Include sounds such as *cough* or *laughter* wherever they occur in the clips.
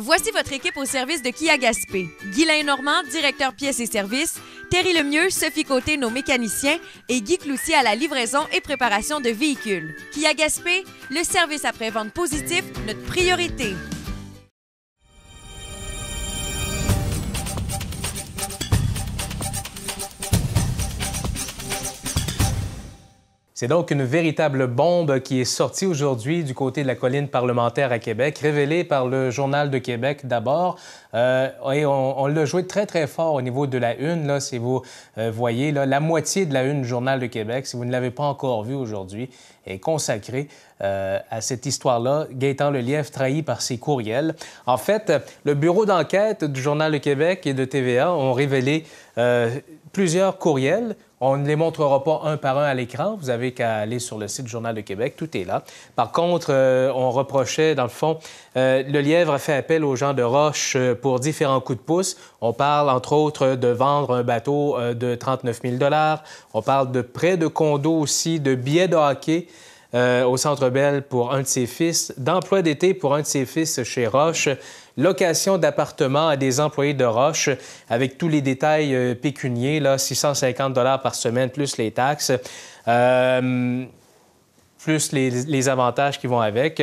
Voici votre équipe au service de Kia Gaspé. Guylain Normand, directeur pièces et services, Terry Lemieux, Sophie Côté, nos mécaniciens, et Guy Cloutier à la livraison et préparation de véhicules. Kia Gaspé, le service après-vente positif, notre priorité. C'est donc une véritable bombe qui est sortie aujourd'hui du côté de la colline parlementaire à Québec, révélée par le Journal de Québec d'abord. Euh, et on, l'a joué très, très fort au niveau de la une, là, si vous euh, voyez, la moitié de la une du Journal de Québec, si vous ne l'avez pas encore vue aujourd'hui, est consacrée euh, à cette histoire-là, Gaétan Lief trahi par ses courriels. En fait, le bureau d'enquête du Journal de Québec et de TVA ont révélé plusieurs courriels on ne les montrera pas un par un à l'écran. Vous avez qu'à aller sur le site Journal de Québec. Tout est là. Par contre, euh, on reprochait, dans le fond, euh, le lièvre a fait appel aux gens de Roche euh, pour différents coups de pouce. On parle, entre autres, de vendre un bateau de 39 000 On parle de prêts de condos aussi, de billets de hockey. Euh, au Centre Bell pour un de ses fils, d'emploi d'été pour un de ses fils chez Roche, location d'appartement à des employés de Roche avec tous les détails euh, pécuniers, là, 650 dollars par semaine plus les taxes, euh, plus les, avantages qui vont avec.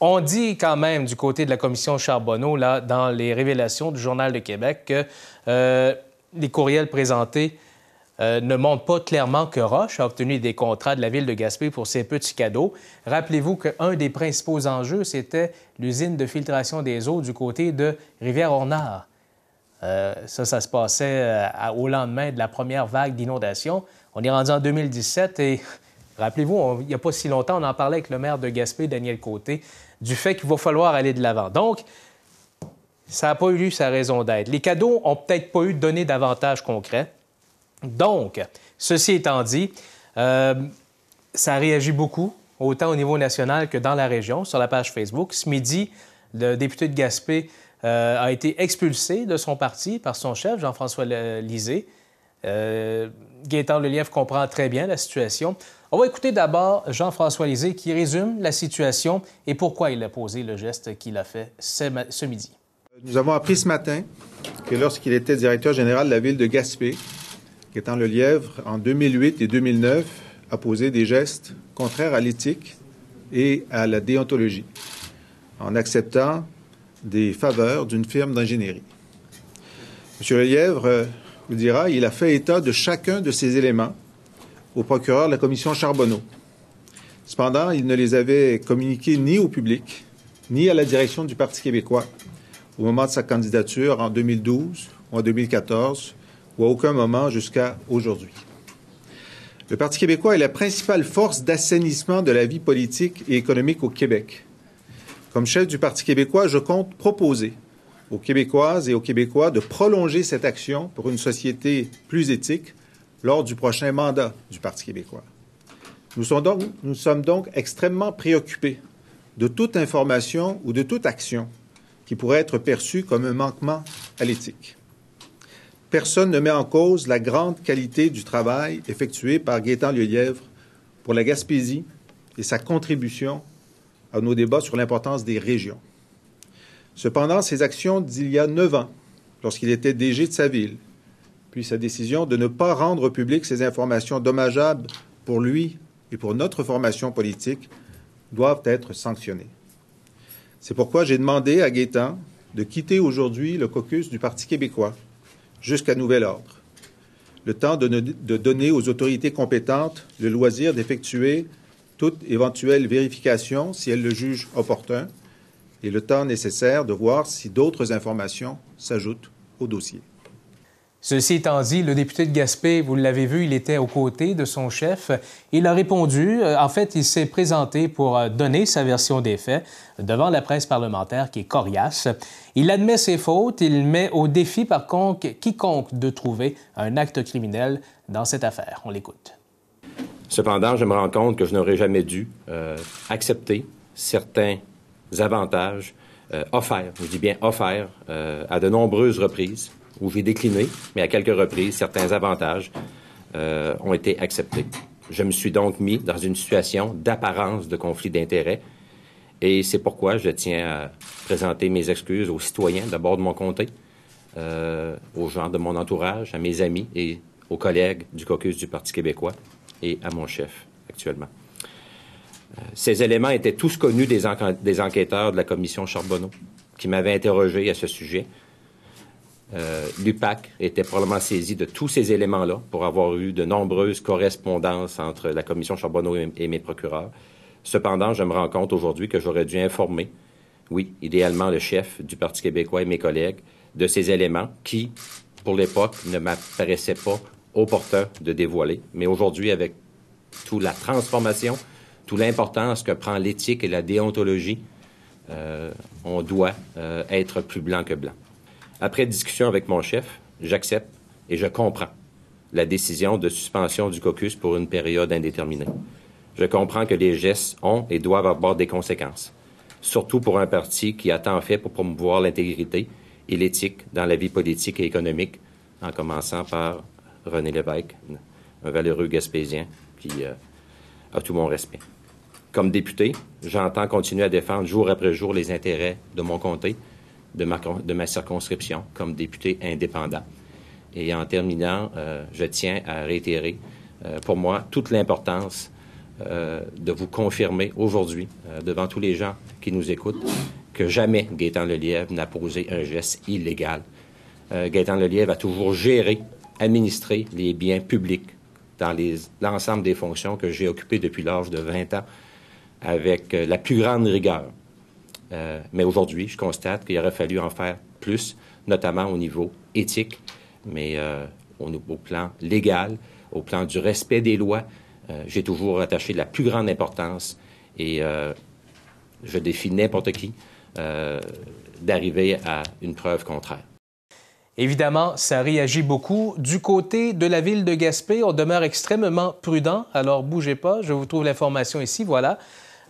on dit quand même du côté de la commission Charbonneau, là, dans les révélations du Journal de Québec, que les courriels présentés euh, ne montre pas clairement que Roche a obtenu des contrats de la ville de Gaspé pour ses petits cadeaux. Rappelez-vous qu'un des principaux enjeux, c'était l'usine de filtration des eaux du côté de Rivière-Ornard. Euh, ça, ça se passait euh, au lendemain de la première vague d'inondation. On est rendu en 2017 et *laughs* rappelez-vous, il n'y a pas si longtemps, on en parlait avec le maire de Gaspé, Daniel Côté, du fait qu'il va falloir aller de l'avant. Donc, ça n'a pas eu sa raison d'être. Les cadeaux n'ont peut-être pas eu de données davantage concrètes. Donc, ceci étant dit, euh, ça réagit beaucoup, autant au niveau national que dans la région, sur la page Facebook. Ce midi, le député de Gaspé euh, a été expulsé de son parti par son chef, Jean-François Lisée. Euh, Gaétan comprend très bien la situation. On va écouter d'abord Jean-François Lisée qui résume la situation et pourquoi il a posé le geste qu'il a fait ce midi. Nous avons appris ce matin que lorsqu'il était directeur général de la ville de Gaspé, étant le lièvre, en 2008 et 2009, a posé des gestes contraires à l'éthique et à la déontologie en acceptant des faveurs d'une firme d'ingénierie. Monsieur Lièvre, euh, lièvre vous dira, il a fait état de chacun de ces éléments au procureur de la commission Charbonneau. Cependant, il ne les avait communiqués ni au public, ni à la direction du Parti québécois au moment de sa candidature en 2012 ou en 2014 ou à aucun moment jusqu'à aujourd'hui. Le Parti québécois est la principale force d'assainissement de la vie politique et économique au Québec. Comme chef du Parti québécois, je compte proposer aux Québécoises et aux Québécois de prolonger cette action pour une société plus éthique lors du prochain mandat du Parti québécois. Nous sommes donc, nous sommes donc extrêmement préoccupés de toute information ou de toute action qui pourrait être perçue comme un manquement à l'éthique personne ne met en cause la grande qualité du travail effectué par Gaétan Lelièvre pour la Gaspésie et sa contribution à nos débats sur l'importance des régions. Cependant, ses actions d'il y a neuf ans, lorsqu'il était DG de sa ville, puis sa décision de ne pas rendre publiques ces informations dommageables pour lui et pour notre formation politique, doivent être sanctionnées. C'est pourquoi j'ai demandé à Gaétan de quitter aujourd'hui le caucus du Parti québécois jusqu'à nouvel ordre. Le temps de, donner aux autorités compétentes le loisir d'effectuer toute éventuelle vérification si elles le jugent opportun et le temps nécessaire de voir si d'autres informations s'ajoutent au dossier. Ceci étant dit, le député de Gaspé, vous l'avez vu, il était aux côtés de son chef. Il a répondu. Euh, en fait, il s'est présenté pour euh, donner sa version des faits devant la presse parlementaire qui est coriace. Il admet ses fautes. Il met au défi, par contre, quiconque de trouver un acte criminel dans cette affaire. On l'écoute. Cependant, je me rends compte que je n'aurais jamais dû euh, accepter certains avantages offerts, je dis bien offerts, à de nombreuses reprises où j'ai décliné, mais à quelques reprises, certains avantages euh, ont été acceptés. Je me suis donc mis dans une situation d'apparence de conflit d'intérêts et c'est pourquoi je tiens à présenter mes excuses aux citoyens d'abord de mon comté, euh, aux gens de mon entourage, à mes amis et aux collègues du caucus du Parti québécois et à mon chef actuellement. Euh, ces éléments étaient tous connus des, enquêteurs de la commission Charbonneau qui m'avaient interrogé à ce sujet euh, L'UPAC était probablement saisi de tous ces éléments-là pour avoir eu de nombreuses correspondances entre la commission Charbonneau et, mes procureurs. Cependant, je me rends compte aujourd'hui que j'aurais dû informer, oui, idéalement le chef du Parti québécois et mes collègues, de ces éléments qui, pour l'époque, ne m'apparaissaient pas opportun de dévoiler. Mais aujourd'hui, avec toute la transformation, toute l'importance que prend l'éthique et la déontologie, euh, on doit euh, être plus blanc que blanc. Après discussion avec mon chef, j'accepte et je comprends la décision de suspension du caucus pour une période indéterminée. Je comprends que les gestes ont et doivent avoir des conséquences, surtout pour un parti qui a tant fait pour promouvoir l'intégrité et l'éthique dans la vie politique et économique, en commençant par René Lévesque, un valeureux gaspésien qui euh, a tout mon respect. Comme député, j'entends continuer à défendre jour après jour les intérêts de mon comté, de ma, circonscription comme député indépendant. Et en terminant, euh, je tiens à réitérer euh, pour moi toute l'importance euh, de vous confirmer aujourd'hui, devant tous les gens qui nous écoutent, que jamais Gaétan Lelièvre n'a posé un geste illégal. Gaétan Lelièvre a toujours géré, administré les biens publics dans l'ensemble des fonctions que j'ai occupées depuis l'âge de 20 ans avec la plus grande rigueur. Euh, mais aujourd'hui, je constate qu'il aurait fallu en faire plus, notamment au niveau éthique, mais euh, au, plan légal, au plan du respect des lois. Euh, j'ai toujours attaché la plus grande importance et je défie n'importe qui d'arriver à une preuve contraire. Évidemment, ça réagit beaucoup. Du côté de la ville de Gaspé, on demeure extrêmement prudent, alors bougez pas, je vous trouve l'information ici, voilà.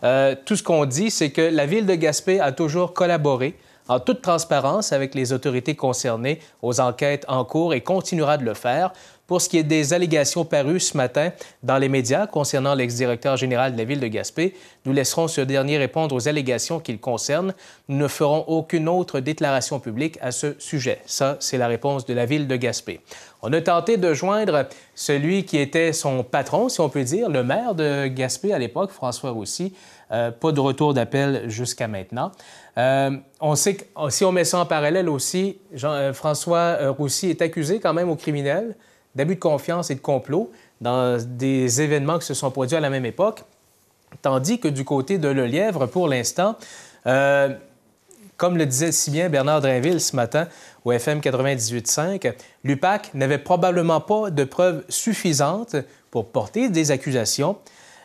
Euh, tout ce qu'on dit, c'est que la ville de Gaspé a toujours collaboré en toute transparence avec les autorités concernées aux enquêtes en cours et continuera de le faire. Pour ce qui est des allégations parues ce matin dans les médias concernant l'ex-directeur général de la ville de Gaspé, nous laisserons ce dernier répondre aux allégations qu'il concerne. Nous ne ferons aucune autre déclaration publique à ce sujet. Ça, c'est la réponse de la ville de Gaspé. On a tenté de joindre celui qui était son patron, si on peut dire, le maire de Gaspé à l'époque, François Roussy. Euh, pas de retour d'appel jusqu'à maintenant. Euh, on sait que oh, si on met ça en parallèle aussi, euh, François Roussy est accusé quand même au criminel d'abus de confiance et de complot dans des événements qui se sont produits à la même époque. Tandis que du côté de Lièvre, pour l'instant, comme le disait si bien Bernard Drinville ce matin au FM 98.5, l'UPAC n'avait probablement pas de preuves suffisantes pour porter des accusations.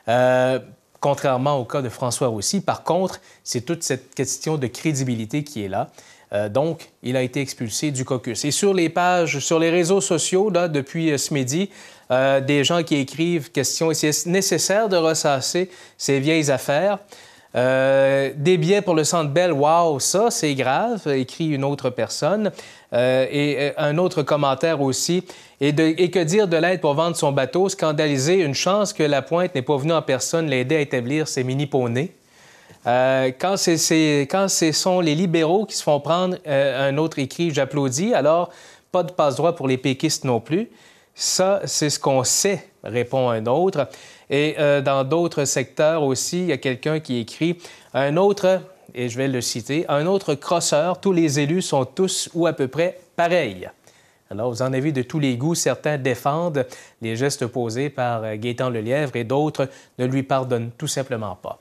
Euh, contrairement au cas de François Roussy. Par contre, c'est toute cette question de crédibilité qui est là. Euh, donc, il a été expulsé du caucus. Et sur les pages, sur les réseaux sociaux, là, depuis euh, ce midi, euh, des gens qui écrivent question, est-ce nécessaire de ressasser ces vieilles affaires? des biens pour le Centre Bell, wow, ça, c'est grave, écrit une autre personne. Euh, et euh, un autre commentaire aussi. Et, de, et que dire de l'aide pour vendre son bateau? Scandaliser une chance que la pointe n'est pas venue en personne l'aider à établir ses mini-poneys. Euh, quand, c'est, quand ce sont les libéraux qui se font prendre un autre écrit, j'applaudis, alors pas de passe-droit pour les péquistes non plus. Ça, c'est ce qu'on sait, répond un autre. Et dans d'autres secteurs aussi, il y a quelqu'un qui écrit un autre et je vais le citer, un autre crosseur, tous les élus sont tous ou à peu près pareils. Alors, vous en avez de tous les goûts. Certains défendent les gestes posés par euh, Gaétan Lelièvre et d'autres ne lui pardonnent tout simplement pas.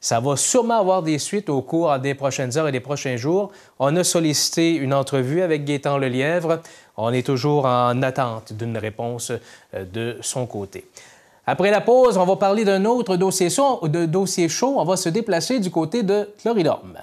Ça va sûrement avoir des suites au cours des prochaines heures et des prochains jours. On a sollicité une entrevue avec Gaétan Lelièvre. On est toujours en attente d'une réponse euh, de son côté. Après la pause, on va parler d'un autre dossier, chaud. On va se déplacer du côté de Chloridorme.